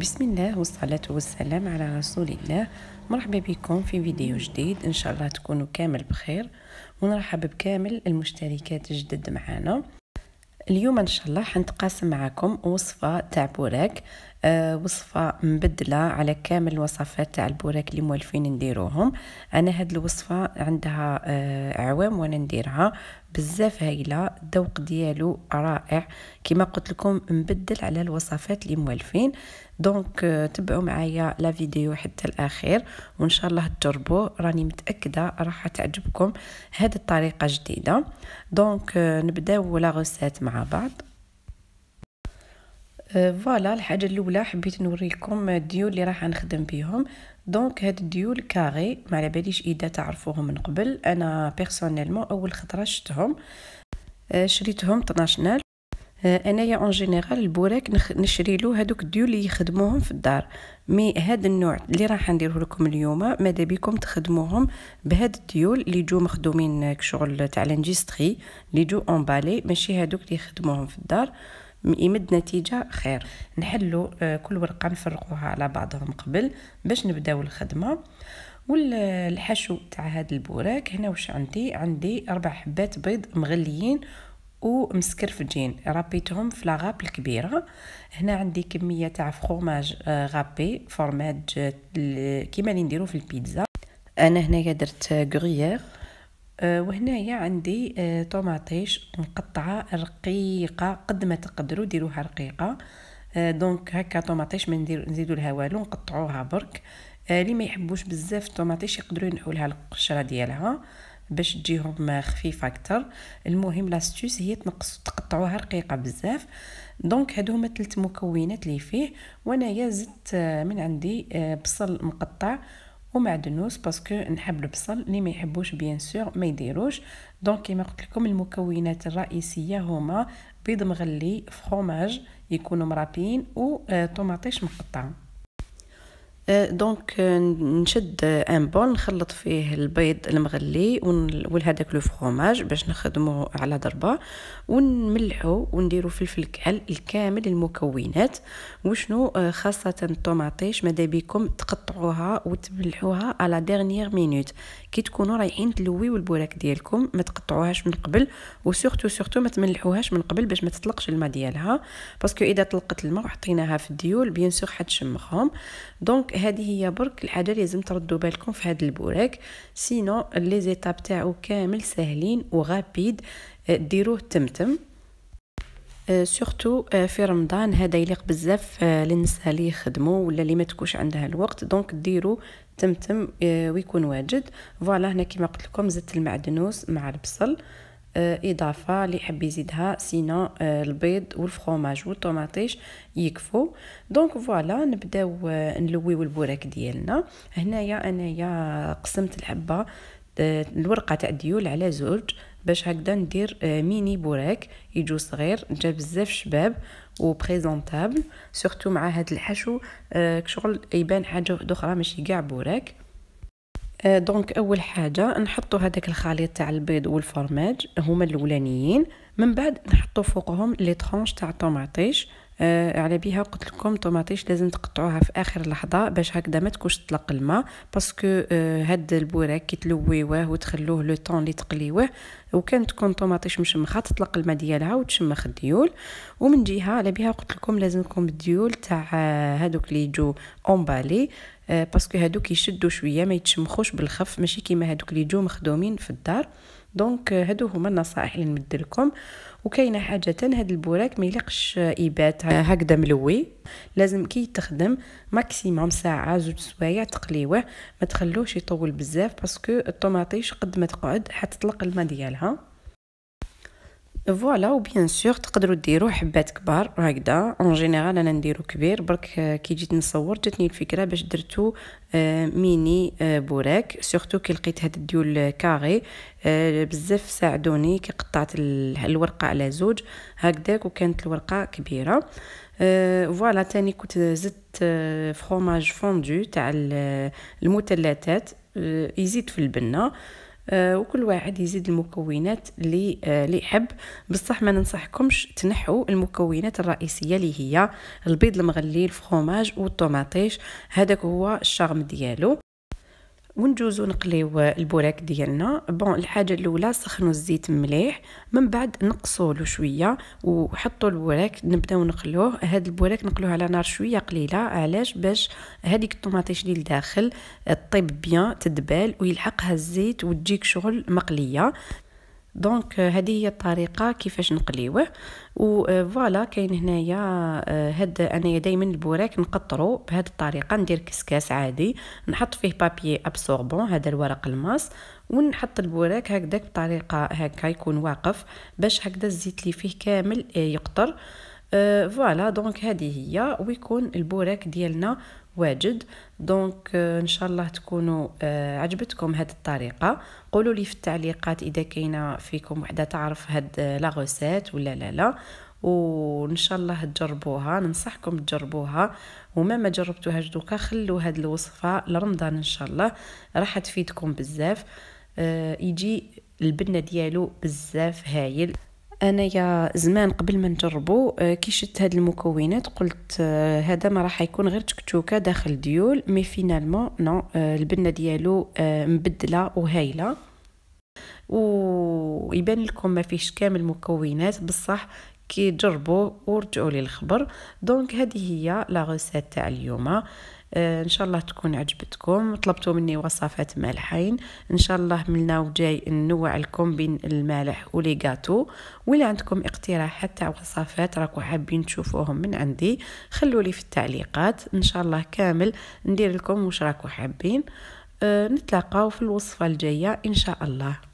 بسم الله والصلاة والسلام على رسول الله مرحبا بكم في فيديو جديد إن شاء الله تكونوا كامل بخير ونرحب بكامل المشتركات الجدد معنا اليوم إن شاء الله حنتقاسم معكم وصفة تاع بوراك آه، وصفة مبدلة على كامل الوصفات تاع البوراك اللي موالفين نديروهم أنا هاد الوصفة عندها آه، عوام وأنا نديرها بزاف هايلة الذوق ديالو رائع كما قلت لكم مبدل على الوصفات اللي موالفين دونك آه، تبعوا معايا لا فيديو حتى الاخير وان شاء الله تجربوه راني متاكده راح تعجبكم هذه الطريقه جديده دونك نبداو لا مع بعض فوالا الحاجه الاولى حبيت نوريكم الديول اللي راح نخدم بيهم دونك هاد الديول كاري ما على باليش اذا تعرفوهم من قبل انا بيرسونيلمون اول خطره شفتهم euh, شريتهم 12 euh, انايا اون جينيرال البوراك نشري له هذوك الديول اللي يخدموهم في الدار مي هذا النوع اللي راح نديره لكم اليوم ماذا بكم تخدموهم بهاد الديول اللي جو مخدومين كشغل تاع لانجستري اللي جو امبالي ماشي هذوك اللي يخدموهم في الدار يمد نتيجه خير نحلو آه، كل ورقه نفرقوها على بعضهم قبل باش نبداو الخدمه والحشو تاع هاد البوراك هنا واش عندي عندي اربع حبات بيض مغليين ومسكرفجين رابيتهم في لاغاب الكبيره هنا عندي كميه تاع فخوماج آه، غابي فورماج آه، كيما اللي نديرو في البيتزا انا هنايا درت غريير آه، وهنايا عندي آه، طوماطيش مقطعه رقيقه قد ما تقدروا ديروها رقيقه آه، دونك هكا طوماطيش ما نزيدو لها والو نقطعوها برك اللي ما يحبوش بزاف الطوماطيش يقدروا ينحوا لها القشره ديالها باش تجيهم خفيفه اكثر المهم لاستوس هي تنقص تقطعوها رقيقه بزاف دونك هادو هما ثلاث مكونات اللي فيه وانايا زدت من عندي بصل مقطع ومعدنوس باسكو نحب البصل اللي ما يحبوش بيان سور ما يديروش دونك كما قلت لكم المكونات الرئيسيه هما بيض مغلي فخوماج يكونوا مرابين وطوماطيش آه، مقطعه دونك euh, euh, نشد ان بول نخلط فيه البيض المغلي وهذاك لو فروماج باش نخدمه على ضربه ونملحو ونديرو فلفل كحل الكامل المكونات وشنو آه، خاصه الطوماطيش ماذا بكم تقطعوها وتملحوها على ديرنيير مينوت كي تكونوا رايحين تلويو البوراك ديالكم ما تقطعوهاش من قبل وسورتو سورتو ما تملحوهاش من قبل باش ما تطلقش الماء ديالها باسكو اذا طلقت الماء وحطيناها في الديول بيان سور حتشمخهم دونك هذه هي برك الحاجه اللي لازم تردوا بالكم في هذا البوراك سينو لي زيتاب تاعو كامل ساهلين وغابيد آه، ديروه تمتم سورتو آه، آه، في رمضان هذا يليق بزاف للناس اللي يخدموا ولا اللي ما تكونش عندها الوقت دونك ديروا تمتم ويكون واجد فوالا هنا كما قلت لكم زدت المعدنوس مع البصل آه، اضافه اللي يحب يزيدها سينا آه، البيض والفرomage والطوماطيش يكفو دونك فوالا نبداو آه، نلويو البوراك ديالنا هنايا انايا قسمت الحبه الورقه تاع الديول على زوج باش هكذا ندير ميني بوراك يجو صغير جا بزاف شباب و بريزونطابل سورتو مع هاد الحشو كشغل يبان حاجه واحده اخرى ماشي كاع بوراك آه، دونك اول حاجه نحطوا هذاك الخليط تاع البيض والفرماج هما الاولانيين من بعد نحطوا فوقهم لي طرونش تاع طوماطيش آه على بيها قلت لكم طوماطيش لازم تقطعوها في اخر لحظه باش هكذا ما تكونش تطلق الماء باسكو آه هاد البوراك كي تلويوه وتخلوه لو طون اللي تقليوه وكان تكون طوماطيش مشمخه تطلق الماء ديالها وتشمخ الديول ومن جهه على بيها قلت لكم لازمكم الديول تاع آه، هادوك اللي يجو اونبالي آه باسكو هادوك يشدوا شويه ما يتشمخوش بالخف ماشي كيما هادوك اللي يجو مخدومين في الدار دونك هادو هما النصائح اللي نمد لكم وكاينه حاجه هاد البوراك ما يليقش يبات هكذا ملوي لازم كي يتخدم ماكسيموم ساعه زوج سوايع تقليوه ما تخلوش يطول بزاف باسكو الطوماطيش قد ما تقعد حتطلق الماء ديالها فوالا وبيان سور تقدروا ديروا حبات كبار هكذا اون جينيرال انا نديرو كبير برك كي جيت نصور جاتني الفكره باش درتو ميني بوراك سورتو كي لقيت هاد الديول كاري بزاف ساعدوني كي قطعت الورقه على زوج هكذاك وكانت الورقه كبيره فوالا تاني كنت زدت فروماج فوندو تاع المثلثات يزيد في البنه آه، وكل واحد يزيد المكونات اللي آه، اللي يحب بصح ما ننصحكمش تنحوا المكونات الرئيسيه اللي هي البيض المغلي الفخوماج والطوماطيش هذاك هو الشغم ديالو وندوزو نقليو البوراك ديالنا بون الحاجه الاولى سخنوا الزيت مليح من بعد نقصوا له شويه وحطوا البوراك نبداو نقلوه هذا البوراك نقلوه على نار شويه قليله علاش باش هذيك الطوماطيش اللي لداخل طيب بيان تدبال ويلحقها الزيت وتجيك شغل مقليه دونك euh, هذه هي الطريقه كيفاش نقليوه آه، فوالا كاين هنايا آه، هاد انايا دائما البوراك نقطرو بهاد الطريقه ندير كسكاس عادي نحط فيه بابي ابسوربون هذا الورق الماس ونحط البوراك هكذاك بطريقه هكا يكون واقف باش هكذا الزيت لي فيه كامل آه، يقطر فوالا دونك هذه هي ويكون البوراك ديالنا واجد دونك آه، ان شاء الله تكونوا آه، عجبتكم هذه الطريقه قولوا لي في التعليقات اذا كاينه فيكم وحده تعرف هاد آه، لا ولا لا لا وان شاء الله تجربوها ننصحكم تجربوها وما ما جربتوهاش دوكا خلوا هاد الوصفه لرمضان ان شاء الله راح تفيدكم بزاف يجي البنه ديالو بزاف هايل انايا زمان قبل ما نجربو آه، كي شفت هاد المكونات قلت آه، هذا ما راح يكون غير تكتوكه داخل ديول مي فينالمون نو آه، البنه ديالو مبدله وهايله ويبان لكم ما فيش كامل مكونات بصح كي تجربوه ورجعوا لي الخبر دونك هذه هي لا تاع اليوم آه، ان شاء الله تكون عجبتكم طلبتوا مني وصفات مالحين ان شاء الله من الناو جاي ننوع لكم بين المالح جاتو ولا عندكم اقتراحات تاع وصفات راكو حابين تشوفوهم من عندي خلوا لي في التعليقات ان شاء الله كامل ندير لكم واش راكو حابين آه، نتلاقاو في الوصفه الجايه ان شاء الله